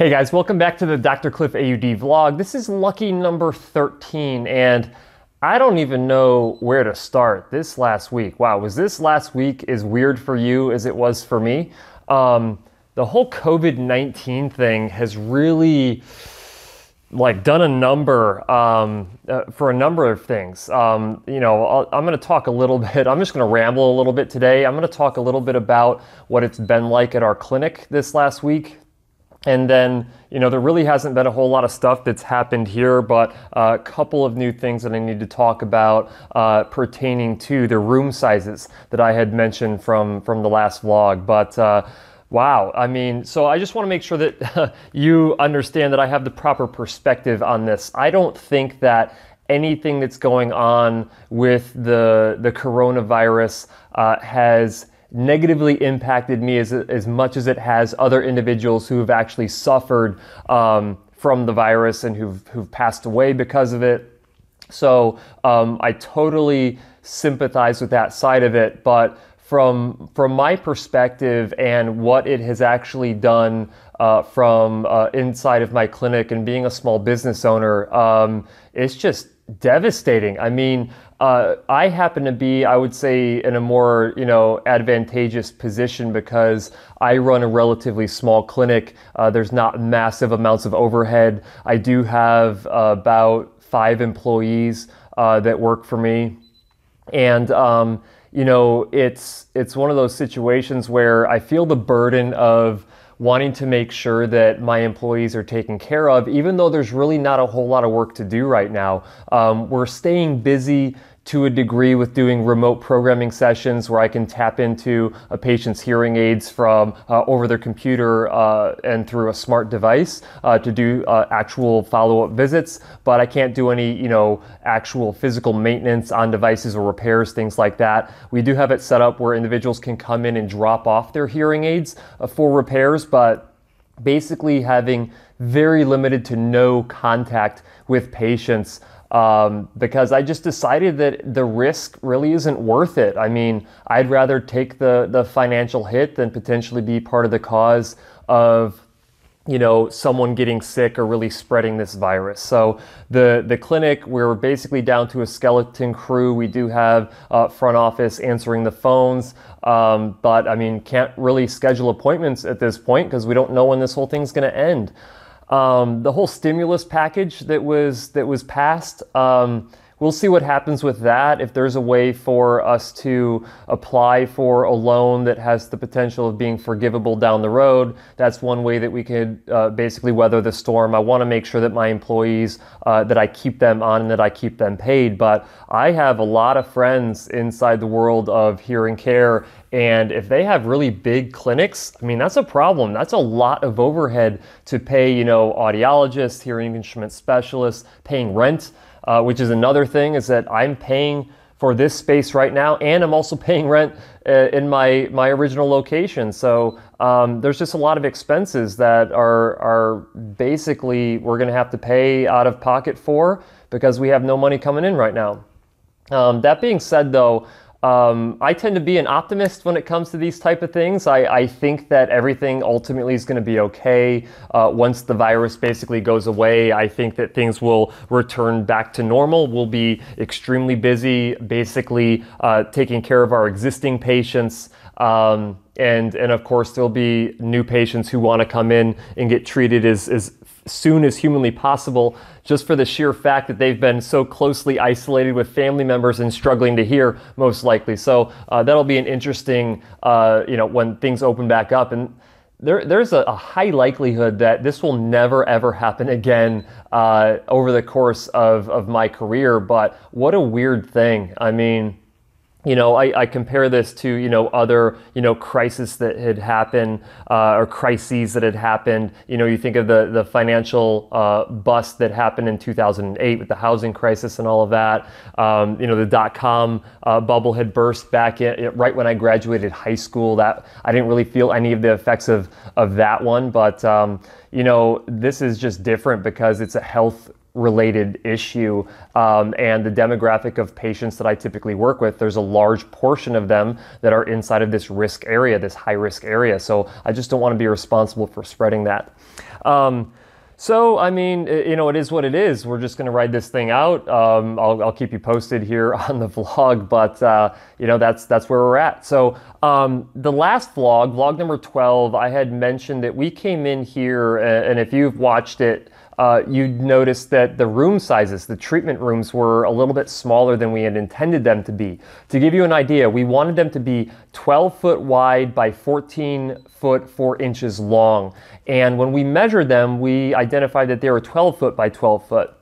Hey guys, welcome back to the Dr. Cliff AUD vlog. This is lucky number 13 and I don't even know where to start this last week. Wow, was this last week as weird for you as it was for me? Um, the whole COVID-19 thing has really like done a number um, uh, for a number of things. Um, you know, i am going to talk a little bit. I'm just going to ramble a little bit today. I'm going to talk a little bit about what it's been like at our clinic this last week and then, you know, there really hasn't been a whole lot of stuff that's happened here, but a couple of new things that I need to talk about uh, pertaining to the room sizes that I had mentioned from from the last vlog. But uh, Wow. I mean, so I just want to make sure that you understand that I have the proper perspective on this. I don't think that anything that's going on with the the coronavirus uh, has negatively impacted me as, as much as it has other individuals who have actually suffered um, from the virus and who've, who've passed away because of it. So um, I totally sympathize with that side of it, but from from my perspective and what it has actually done uh, from uh, inside of my clinic and being a small business owner, um, it's just devastating. I mean, uh, I happen to be, I would say, in a more you know advantageous position because I run a relatively small clinic. Uh, there's not massive amounts of overhead. I do have uh, about five employees uh, that work for me, and um, you know it's it's one of those situations where I feel the burden of wanting to make sure that my employees are taken care of, even though there's really not a whole lot of work to do right now. Um, we're staying busy, to a degree with doing remote programming sessions where I can tap into a patient's hearing aids from uh, over their computer uh, and through a smart device uh, to do uh, actual follow-up visits, but I can't do any, you know, actual physical maintenance on devices or repairs, things like that. We do have it set up where individuals can come in and drop off their hearing aids uh, for repairs, but basically having very limited to no contact with patients um, because I just decided that the risk really isn't worth it. I mean, I'd rather take the, the financial hit than potentially be part of the cause of you know someone getting sick or really spreading this virus so the the clinic we're basically down to a skeleton crew we do have uh, front office answering the phones um, but i mean can't really schedule appointments at this point because we don't know when this whole thing's going to end um, the whole stimulus package that was that was passed. Um, we'll see what happens with that. If there's a way for us to apply for a loan that has the potential of being forgivable down the road, that's one way that we could uh, basically weather the storm. I want to make sure that my employees, uh, that I keep them on and that I keep them paid. But I have a lot of friends inside the world of hearing care and if they have really big clinics, I mean, that's a problem. That's a lot of overhead to pay, you know, audiologists, hearing instrument specialists, paying rent, uh, which is another thing is that I'm paying for this space right now, and I'm also paying rent uh, in my my original location. So um, there's just a lot of expenses that are are basically we're going to have to pay out of pocket for because we have no money coming in right now. Um, that being said, though, um, I tend to be an optimist when it comes to these type of things. I, I think that everything ultimately is going to be okay. Uh, once the virus basically goes away, I think that things will return back to normal. We'll be extremely busy, basically uh, taking care of our existing patients. Um, and, and of course, there'll be new patients who want to come in and get treated as, as soon as humanly possible, just for the sheer fact that they've been so closely isolated with family members and struggling to hear, most likely. So uh, that'll be an interesting, uh, you know, when things open back up. And there, there's a, a, high likelihood that this will never ever happen again uh, over the course of, of my career. But what a weird thing. I mean, you know, I, I, compare this to you know other you know crises that had happened uh, or crises that had happened. You know, you think of the the financial uh, bust that happened in 2008 with the housing crisis and all of that. Um, you know, the dot com uh, bubble had burst back in, right when I graduated high school. That I didn't really feel any of the effects of of that one, but um, you know, this is just different because it's a health related issue um, and the demographic of patients that I typically work with there's a large portion of them that are inside of this risk area this high risk area so I just don't want to be responsible for spreading that um, so, I mean, you know, it is what it is. We're just going to ride this thing out. Um, I'll, I'll, keep you posted here on the vlog, but uh, you know, that's that's where we're at. So, um, the last vlog, vlog number twelve, I had mentioned that we came in here, and if you've watched it uh, you notice that the room sizes, the treatment rooms, were a little bit smaller than we had intended them to be. To give you an idea, we wanted them to be 12 foot wide by 14 foot 4 inches long. And when we measured them, we identified that they were 12 foot by 12 foot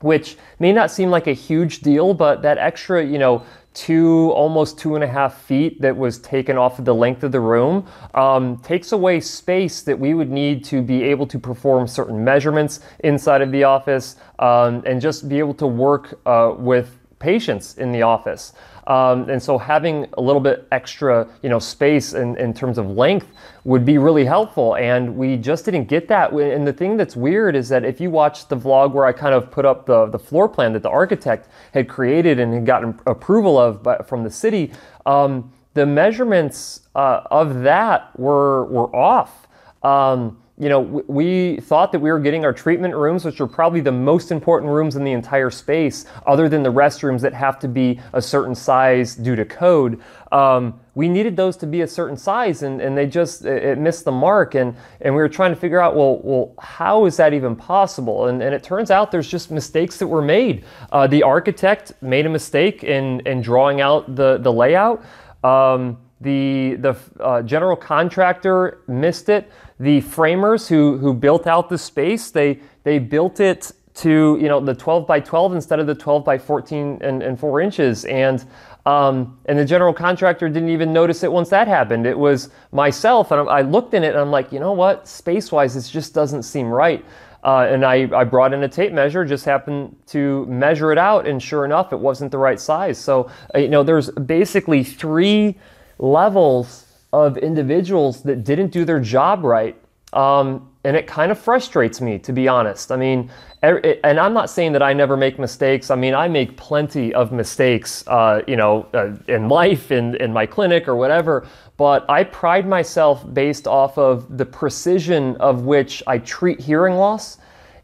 which may not seem like a huge deal, but that extra, you know, two, almost two and a half feet that was taken off of the length of the room, um, takes away space that we would need to be able to perform certain measurements inside of the office um, and just be able to work uh, with patients in the office. Um, and so having a little bit extra, you know, space in, in terms of length would be really helpful. And we just didn't get that. And the thing that's weird is that if you watch the vlog where I kind of put up the, the floor plan that the architect had created and had gotten approval of from the city, um, the measurements uh, of that were, were off. Um, you know, we thought that we were getting our treatment rooms, which are probably the most important rooms in the entire space, other than the restrooms that have to be a certain size due to code. Um, we needed those to be a certain size, and, and they just it missed the mark. And and we were trying to figure out, well, well, how is that even possible? And and it turns out there's just mistakes that were made. Uh, the architect made a mistake in in drawing out the the layout. Um, the the uh, general contractor missed it the framers who, who built out the space, they, they built it to you know the 12 by 12 instead of the 12 by 14 and, and 4 inches and um, and the general contractor didn't even notice it once that happened it was myself and i looked in it and i'm like you know what space wise this just doesn't seem right uh, and I, I brought in a tape measure just happened to measure it out and sure enough it wasn't the right size so uh, you know there's basically three levels of individuals that didn't do their job right. Um, and it kind of frustrates me, to be honest. I mean, er, and I'm not saying that I never make mistakes. I mean, I make plenty of mistakes, uh, you know, uh, in life, in, in my clinic, or whatever. But I pride myself based off of the precision of which I treat hearing loss.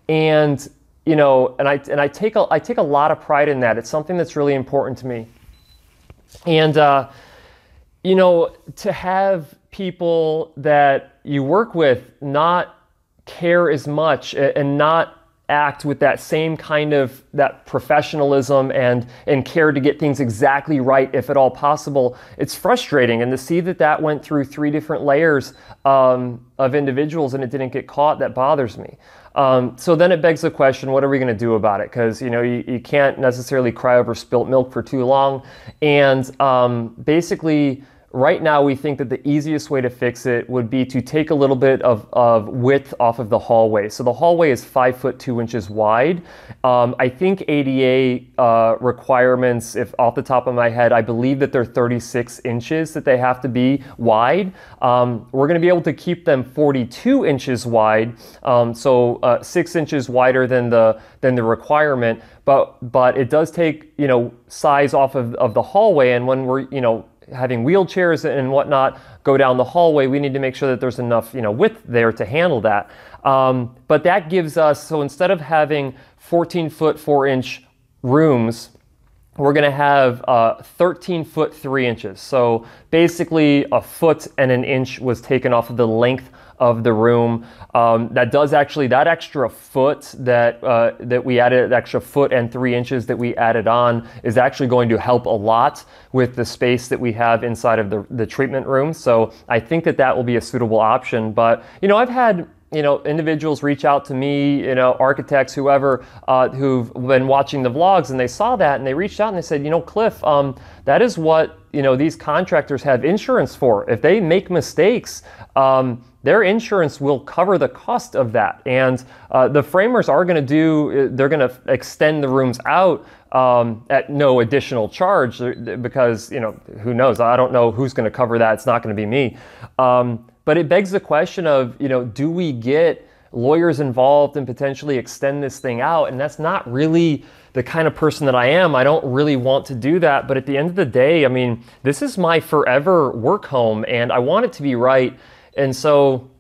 And, you know, and I, and I, take, a, I take a lot of pride in that. It's something that's really important to me. And, uh, you know, to have people that you work with not care as much and not act with that same kind of that professionalism and and care to get things exactly right if at all possible it's frustrating and to see that that went through three different layers um, of individuals and it didn't get caught that bothers me um, so then it begs the question, what are we going to do about it? Because you know you, you can't necessarily cry over spilt milk for too long, and um, basically Right now, we think that the easiest way to fix it would be to take a little bit of, of width off of the hallway. So the hallway is five foot two inches wide. Um, I think ADA uh, requirements, if off the top of my head, I believe that they're 36 inches that they have to be wide. Um, we're going to be able to keep them 42 inches wide, um, so uh, six inches wider than the than the requirement. But but it does take you know size off of, of the hallway, and when we're you know having wheelchairs and whatnot go down the hallway, we need to make sure that there's enough you know width there to handle that. Um, but that gives us so instead of having 14 foot 4 inch rooms we're going to have uh, 13 foot 3 inches. So basically a foot and an inch was taken off of the length of the room. Um, that does actually that extra foot that uh, that we added, extra foot and three inches that we added on, is actually going to help a lot with the space that we have inside of the, the treatment room. So I think that that will be a suitable option. But you know, I've had you know, individuals reach out to me, you know, architects, whoever, uh, who've been watching the vlogs and they saw that and they reached out and they said, you know, Cliff, um, that is what you know these contractors have insurance for. If they make mistakes, um, their insurance will cover the cost of that. And uh, the framers are going to do, uh, they're going to extend the rooms out um, at no additional charge uh, because, you know, who knows? I don't know who's going to cover that. It's not going to be me. Um, but it begs the question of, you know, do we get lawyers involved and potentially extend this thing out? And that's not really the kind of person that I am, I don't really want to do that. But at the end of the day, I mean, this is my forever work home and I want it to be right. And so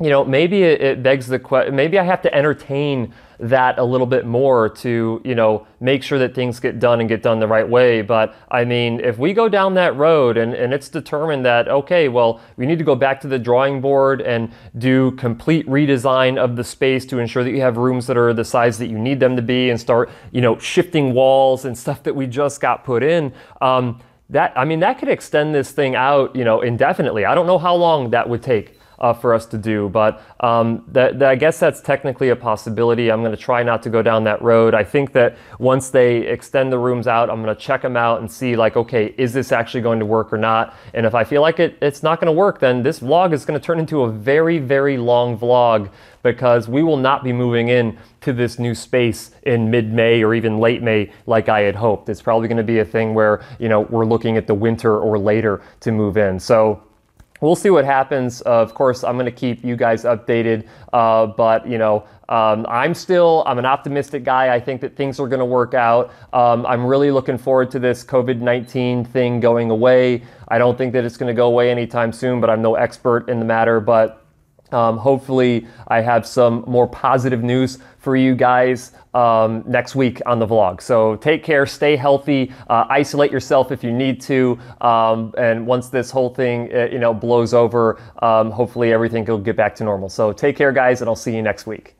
you know, maybe it, it begs the question, maybe I have to entertain that a little bit more to, you know, make sure that things get done and get done the right way. But I mean, if we go down that road and, and it's determined that, okay, well, we need to go back to the drawing board and do complete redesign of the space to ensure that you have rooms that are the size that you need them to be and start, you know, shifting walls and stuff that we just got put in. Um, that, I mean, that could extend this thing out, you know, indefinitely. I don't know how long that would take uh, for us to do. But um, that, that, I guess that's technically a possibility. I'm going to try not to go down that road. I think that once they extend the rooms out, I'm going to check them out and see like, okay, is this actually going to work or not? And if I feel like it, it's not going to work, then this vlog is going to turn into a very, very long vlog because we will not be moving in to this new space in mid-May or even late May like I had hoped. It's probably going to be a thing where, you know, we're looking at the winter or later to move in. So we'll see what happens. Uh, of course, I'm going to keep you guys updated. Uh, but you know, um, I'm still I'm an optimistic guy. I think that things are going to work out. Um, I'm really looking forward to this COVID-19 thing going away. I don't think that it's going to go away anytime soon, but I'm no expert in the matter. But um, hopefully, I have some more positive news for you guys um, next week on the vlog. So take care, stay healthy, uh, isolate yourself if you need to. Um, and once this whole thing, uh, you know, blows over, um, hopefully everything will get back to normal. So take care, guys, and I'll see you next week.